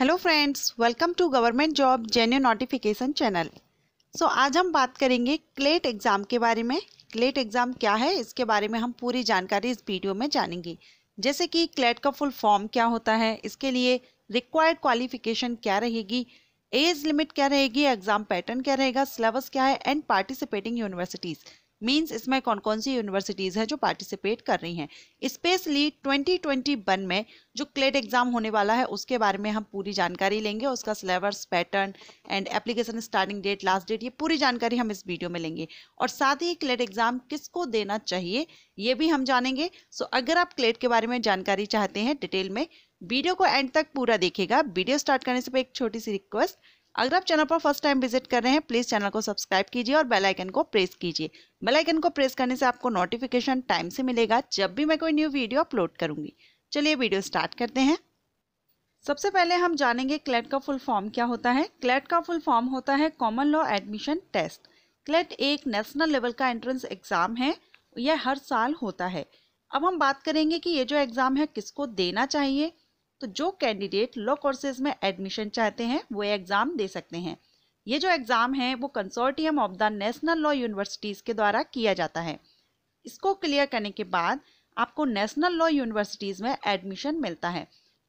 hello friends welcome to government job genuine notification channel so आज हम बात करेंगे क्लेट एग्ज़ाम के बारे में क्लेट एग्ज़ाम क्या है इसके बारे में हम पूरी जानकारी इस वीडियो में जानेंगे जैसे कि क्लेट का फुल फॉर्म क्या होता है इसके लिए रिक्वायर्ड क्वालिफिकेशन क्या रहेगी एज लिमिट क्या रहेगी एग्ज़ाम पैटर्न क्या रहेगा सिलेबस क्या है एंड पार्टिसिपेटिंग यूनिवर्सिटीज़ मींस इसमें कौन कौन सी यूनिवर्सिटीज़ हैं जो पार्टिसिपेट कर रही हैं स्पेशली 2021 में जो क्लेट एग्ज़ाम होने वाला है उसके बारे में हम पूरी जानकारी लेंगे उसका syllabus pattern and application starting date last date ये पूरी जानकारी हम इस वीडियो में लेंगे और साथ ही क्लेट एग्ज़ाम किसको देना चाहिए ये भी हम जानेंगे सो अगर आप क्लेट के बारे में जानकारी चाहते हैं डिटेल में वीडियो को एंड तक पूरा देखेगा वीडियो स्टार्ट करने से पहले एक छोटी सी रिक्वेस्ट अगर आप चैनल पर फर्स्ट टाइम विजिट कर रहे हैं प्लीज़ चैनल को सब्सक्राइब कीजिए और बेल आइकन को प्रेस कीजिए बेल आइकन को प्रेस करने से आपको नोटिफिकेशन टाइम से मिलेगा जब भी मैं कोई न्यू वीडियो अपलोड करूंगी चलिए वीडियो स्टार्ट करते हैं सबसे पहले हम जानेंगे क्लेट का फुल फॉर्म क्या होता है क्लेट का फुल फॉर्म होता है common law admission test CLAT एक नेशनल लेवल का एंट्रेंस एग्ज़ाम है यह हर साल होता है अब हम बात करेंगे कि ये जो एग्ज़ाम है किसको देना चाहिए तो जो कैंडिडेट लॉ कोर्सेज में एडमिशन चाहते हैं वो एग्ज़ाम दे सकते हैं ये जो एग्ज़ाम है वो consortium of the national law universities के द्वारा किया जाता है इसको क्लियर करने के बाद आपको नेशनल लॉ यूनिवर्सिटीज़ में एडमिशन मिलता है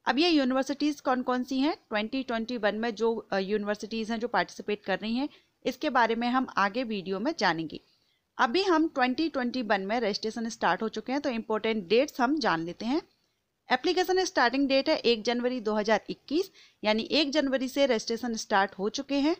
अब ये यूनिवर्सिटीज़ कौन कौन सी हैं 2021 में जो यूनिवर्सिटीज़ हैं जो पार्टिसिपेट कर रही हैं इसके बारे में हम आगे वीडियो में जानेंगे अभी हम 2021 में रजिस्ट्रेशन स्टार्ट हो चुके हैं तो इम्पोर्टेंट डेट्स हम जान लेते हैं एप्लीकेशन स्टार्टिंग डेट है एक जनवरी 2021 यानी एक जनवरी से रजिस्ट्रेशन स्टार्ट हो चुके हैं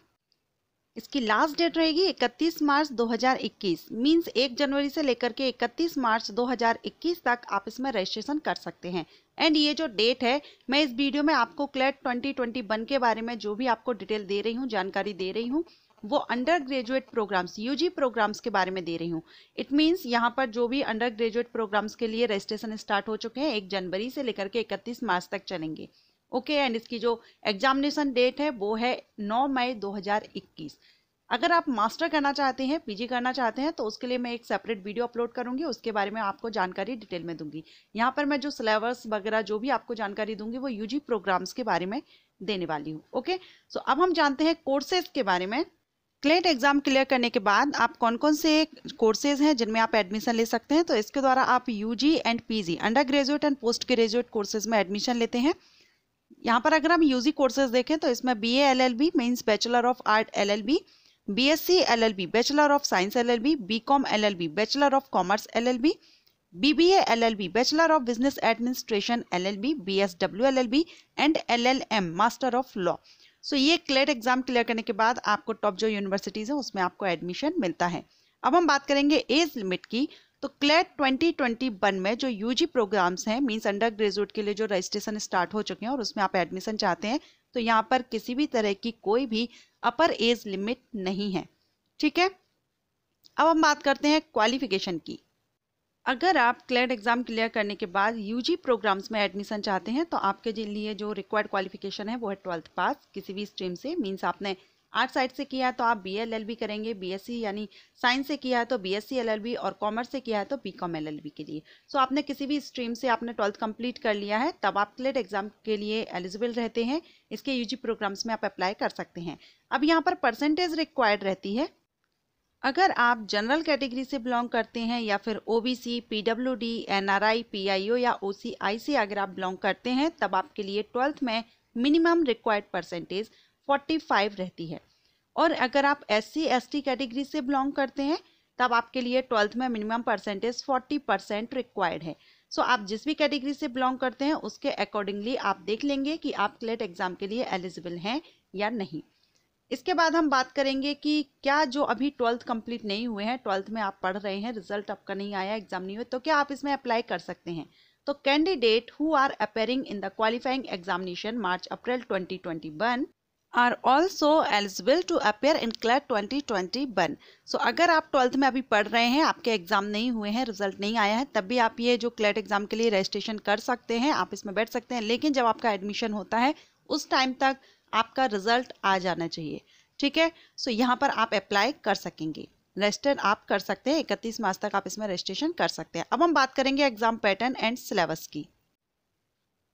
इसकी लास्ट डेट रहेगी 31 मार्च 2021 मींस एक जनवरी से लेकर के 31 मार्च 2021 तक आप इसमें रजिस्ट्रेशन कर सकते हैं एंड ये जो डेट है मैं इस वीडियो में आपको क्लेट 2021 के बारे में जो भी आपको डिटेल दे रही हूँ जानकारी दे रही हूँ वो undergraduate programmes UG programmes के बारे में दे रही हूँ इट मीन्स यहाँ पर जो भी अंडर ग्रेजुएट प्रोग्राम्स के लिए रजिस्ट्रेशन स्टार्ट हो चुके हैं एक जनवरी से लेकर के इकतीस मार्च तक चलेंगे ओके okay, एंड इसकी जो एग्जामिनेशन डेट है वो है 9 मई 2021 अगर आप मास्टर करना चाहते हैं पीजी करना चाहते हैं तो उसके लिए मैं एक सेपरेट वीडियो अपलोड करूंगी उसके बारे में आपको जानकारी डिटेल में दूंगी यहाँ पर मैं जो सिलेबस वगैरह जो भी आपको जानकारी दूंगी वो यूजी प्रोग्राम्स के बारे में देने वाली हूँ ओके सो अब हम जानते हैं कोर्सेज के बारे में क्लेट एग्ज़ाम क्लियर करने के बाद आप कौन कौन से कोर्सेज हैं जिनमें आप एडमिशन ले सकते हैं तो इसके द्वारा आप UG and PG undergraduate and postgraduate courses में एडमिशन लेते हैं यहाँ पर अगर हम यूजी कोर्सेज देखें तो इसमें B A L L B means bachelor of art L L B B S C L L B bachelor of science L L B B com L L B bachelor of commerce L L B B B L L B bachelor of business administration L L B B S W L L B and L L M master of law so ये CLAT exam clear करने के बाद आपको top जो universities है उसमें आपको admission मिलता है अब हम बात करेंगे एज लिमिट की तो क्लेट 2021 में जो यूजी प्रोग्राम्स हैं मींस अंडर ग्रेजुएट के लिए जो रजिस्ट्रेशन स्टार्ट हो चुके हैं और उसमें आप एडमिशन चाहते हैं तो यहाँ पर किसी भी तरह की कोई भी अपर एज लिमिट नहीं है ठीक है अब हम बात करते हैं क्वालिफिकेशन की अगर आप क्लैट एग्ज़ाम क्लियर करने के बाद यूजी प्रोग्राम्स में एडमिशन चाहते हैं तो आपके लिए जो रिक्वायर्ड क्वालिफिकेशन है वो है ट्वेल्थ पास किसी भी स्ट्रीम से मीन्स आपने आर्ट साइड से किया है तो आप बी एल एल बी करेंगे बी एस सी यानी साइंस से किया है तो B S C L L B और कॉमर्स से किया है तो B com L L B के लिए सो so, आपने किसी भी स्ट्रीम से आपने ट्वेल्थ कंप्लीट कर लिया है तब आप क्लेट एग्जाम के लिए एलिजिबल रहते हैं इसके यूजी प्रोग्राम्स में आप अप्लाई कर सकते हैं अब यहाँ पर परसेंटेज रिक्वायर्ड रहती है अगर आप जनरल कैटेगरी से बिलोंग करते हैं या फिर ओबीसी, पीडब्ल्यूडी, एनआरआई, पीआईओ या ओसीआई से अगर आप बिलोंग करते हैं तब आपके लिए ट्वेल्थ में मिनिमम रिक्वायर्ड परसेंटेज 45 रहती है और अगर आप एस सी कैटेगरी से बिलोंग करते हैं तब आपके लिए ट्वेल्थ में minimum percentage forty percent required है सो so, आप जिस भी कैटेगरी से बिलोंग करते हैं उसके अकॉर्डिंगली आप देख लेंगे कि आप क्लेट एग्जाम के लिए एलिजिबल हैं या नहीं इसके बाद हम बात करेंगे कि क्या जो अभी ट्वेल्थ कंप्लीट नहीं हुए हैं ट्वेल्थ में आप पढ़ रहे हैं रिजल्ट आपका नहीं आया एग्जाम नहीं हुए तो क्या आप इसमें अप्लाई कर सकते हैं तो candidate who are appearing in the qualifying examination March April 2021 are also eligible to appear in CLAT twenty twenty one so अगर आप ट्वेल्थ में अभी पढ़ रहे हैं आपके एग्जाम नहीं हुए हैं रिजल्ट नहीं आया है तब भी आप ये जो क्लैट एग्जाम के लिए रजिस्ट्रेशन कर सकते हैं आप इसमें बैठ सकते हैं लेकिन जब आपका एडमिशन होता है उस टाइम तक आपका रिजल्ट आ जाना चाहिए ठीक है सो यहाँ पर आप अप्लाई कर सकेंगे रजिस्टर आप कर सकते हैं इकतीस मार्च तक आप इसमें रजिस्ट्रेशन कर सकते हैं अब हम बात करेंगे एग्जाम पैटर्न एंड सिलेबस की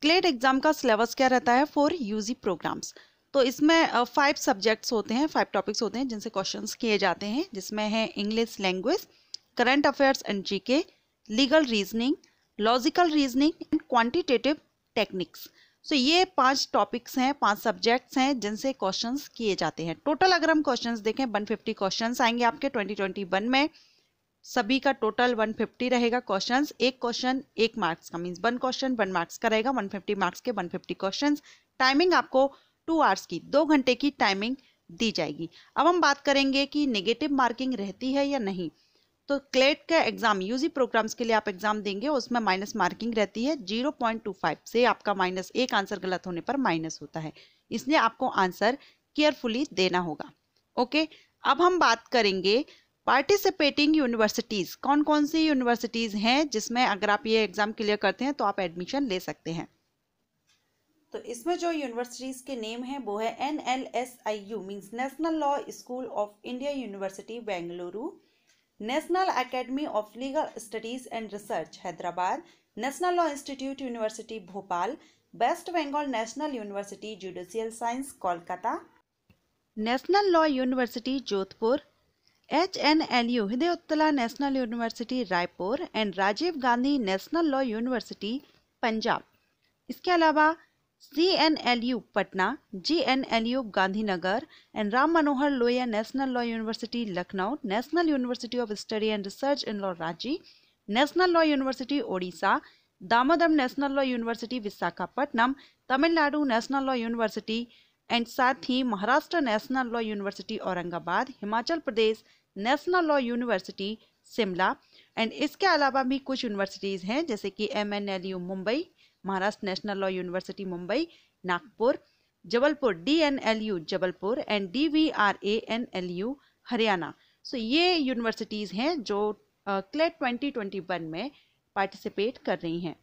क्लेट एग्जाम का सिलेबस क्या रहता है फॉर यूजी प्रोग्राम्स तो इसमें फाइव सब्जेक्ट्स होते हैं फाइव टॉपिक्स होते हैं जिनसे क्वेश्चंस किए जाते हैं जिसमें है English language current affairs and GK legal reasoning logical reasoning and quantitative techniques so so, ये पांच टॉपिक्स हैं पांच सब्जेक्ट्स हैं जिनसे क्वेश्चंस किए जाते हैं टोटल अगर हम क्वेश्चंस देखें 150 फिफ्टी आएंगे आपके 2021 में सभी का टोटल 150 रहेगा क्वेश्चंस एक क्वेश्चन एक मार्क्स का means one question one marks का रहेगा 150 मार्क्स के 150 फिफ्टी टाइमिंग आपको टू आवर्स की दो घंटे की टाइमिंग दी जाएगी अब हम बात करेंगे कि नेगेटिव मार्किंग रहती है या नहीं तो क्लेट e का एग्जाम यूजी प्रोग्राम्स के लिए आप एग्जाम देंगे उसमें माइनस मार्किंग रहती है 0.25 से आपका माइनस एक आंसर गलत होने पर माइनस होता है इसलिए आपको आंसर केयरफुली देना होगा ओके अब हम बात करेंगे पार्टिसिपेटिंग यूनिवर्सिटीज़ कौन कौन सी यूनिवर्सिटीज़ हैं जिसमें अगर आप ये एग्ज़ाम क्लियर करते हैं तो आप एडमिशन ले सकते हैं तो इसमें जो यूनिवर्सिटीज़ के नेम हैं वो है N L S I U means National Law School of India University Bengaluru National Academy of Legal Studies and Research Hyderabad National Law Institute University Bhopal West Bengal National University Judicial Science Kolkata National Law University Jodhpur H N L U Hidayatullah National University Raipur and Rajiv Gandhi National Law University Punjab इसके अलावा C N L U Patna G N L U Gandhinagar and Ram Manohar Lohia National Law University Lucknow National University of Study and Research in Law Ranchi National Law University Odisha Damodar National Law University Visakhapatnam Tamil Nadu National Law University and साथ ही Maharashtra National Law University Aurangabad Himachal Pradesh National Law University Shimla and इसके अलावा भी कुछ universities हैं जैसे कि M N L U Mumbai Maharashtra National Law University Mumbai Nagpur Jabalpur D N L U Jabalpur and D V R A N L U Haryana so ये यूनिवर्सिटीज़ हैं जो क्लेट ट्वेंटी ट्वेंटी वन में पार्टिसिपेट कर रही हैं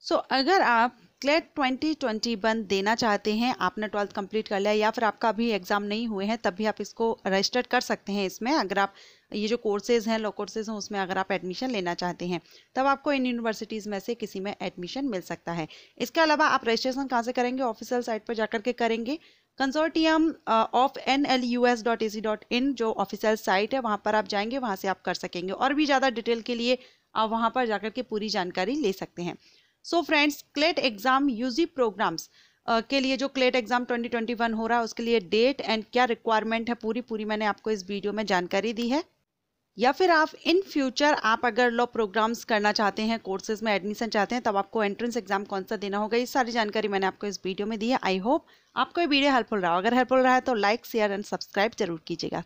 सो so, अगर आप क्लेट 2020 वन देना चाहते हैं आपने ट्वेल्थ कंप्लीट कर लिया या फिर आपका अभी एग्ज़ाम नहीं हुए हैं तब भी आप इसको रजिस्टर्ड कर सकते हैं इसमें अगर आप ये जो कोर्सेज़ हैं लॉ कोर्सेज़ हैं उसमें अगर आप एडमिशन लेना चाहते हैं तब आपको इन यूनिवर्सिटीज़ में से किसी में एडमिशन मिल सकता है इसके अलावा आप रजिस्ट्रेशन कहाँ से करेंगे ऑफिशियल साइट पर जाकर के करेंगे consortium of N L U S dot A C dot in जो ऑफिशियल साइट है वहाँ पर आप जाएंगे वहाँ से आप कर सकेंगे और भी ज़्यादा डिटेल के लिए आप वहाँ पर जाकर के पूरी जानकारी ले सकते हैं so friends CLAT exam UG programmes के लिए जो क्लेट एग्जाम 2021 हो रहा है उसके लिए डेट एंड क्या रिक्वायरमेंट है पूरी पूरी मैंने आपको इस वीडियो में जानकारी दी है या फिर आप इन फ्यूचर आप अगर लॉ प्रोग्राम्स करना चाहते हैं कोर्सेज में एडमिशन चाहते हैं तब आपको एंट्रेंस एग्जाम कौन सा देना होगा ये सारी जानकारी मैंने आपको इस वीडियो में दी है आई होप आपको ये वीडियो हेल्पफुल रहा अगर हेल्पफुल रहा है तो लाइक शेयर एंड सब्सक्राइब जरूर कीजिएगा